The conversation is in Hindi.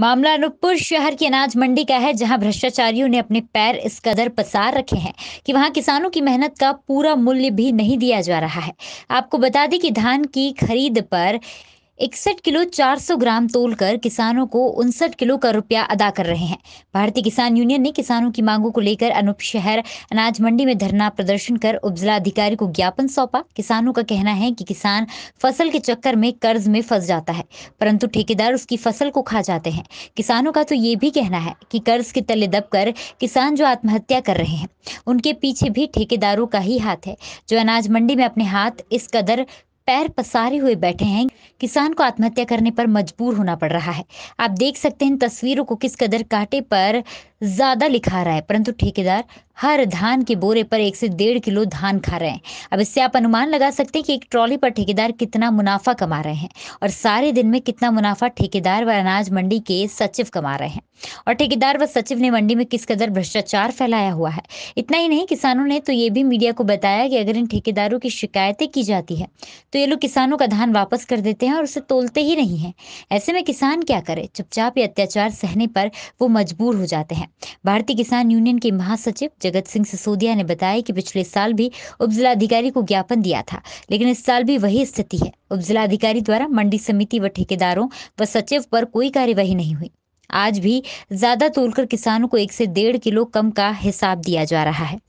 मामला अनूपपुर शहर की अनाज मंडी का है जहां भ्रष्टाचारियों ने अपने पैर इस कदर पसार रखे हैं कि वहां किसानों की मेहनत का पूरा मूल्य भी नहीं दिया जा रहा है आपको बता दें कि धान की खरीद पर इकसठ किलो 400 ग्राम तोल कर किसानों को उनसठ किलो का रुपया अदा कर रहे हैं भारतीय किसान यूनियन ने किसानों की मांगों को लेकर अनूप शहर अनाज मंडी में धरना प्रदर्शन कर उपजिलाधिकारी को ज्ञापन सौंपा किसानों का कहना है कि किसान फसल के चक्कर में कर्ज में फंस जाता है परंतु ठेकेदार उसकी फसल को खा जाते हैं किसानों का तो ये भी कहना है कि कर्ज के तले दबकर किसान जो आत्महत्या कर रहे हैं उनके पीछे भी ठेकेदारों का ही हाथ है जो अनाज मंडी में अपने हाथ इस कदर पैर पसारे हुए बैठे हैं किसान को आत्महत्या करने पर मजबूर होना पड़ रहा है आप देख सकते हैं इन तस्वीरों को किस कदर कांटे पर ज़्यादा लिखा रहा है परंतु ठेकेदार हर धान के बोरे पर एक से डेढ़ किलो धान खा रहे हैं अब इससे आप अनुमान लगा सकते हैं कि एक ट्रॉली पर ठेकेदार कितना मुनाफा कमा रहे हैं और सारे दिन में कितना मुनाफा ठेकेदार व अनाज मंडी के सचिव कमा रहे हैं और ठेकेदार व सचिव ने मंडी में किस कदर भ्रष्टाचार फैलाया हुआ है इतना ही नहीं किसानों ने तो ये भी मीडिया को बताया कि अगर इन ठेकेदारों की शिकायतें की जाती है तो ये लोग किसानों का धान वापस कर देते हैं और उसे तोलते ही नहीं है ऐसे में किसान क्या करे चुपचाप ये अत्याचार सहने पर वो मजबूर हो जाते हैं भारतीय किसान यूनियन के महासचिव जगत सिंह सिसोदिया ने बताया कि पिछले साल भी उपजिलाधिकारी को ज्ञापन दिया था लेकिन इस साल भी वही स्थिति है उपजिलाधिकारी द्वारा मंडी समिति व ठेकेदारों व सचिव पर कोई कार्यवाही नहीं हुई आज भी ज्यादा तोलकर किसानों को एक से डेढ़ किलो कम का हिसाब दिया जा रहा है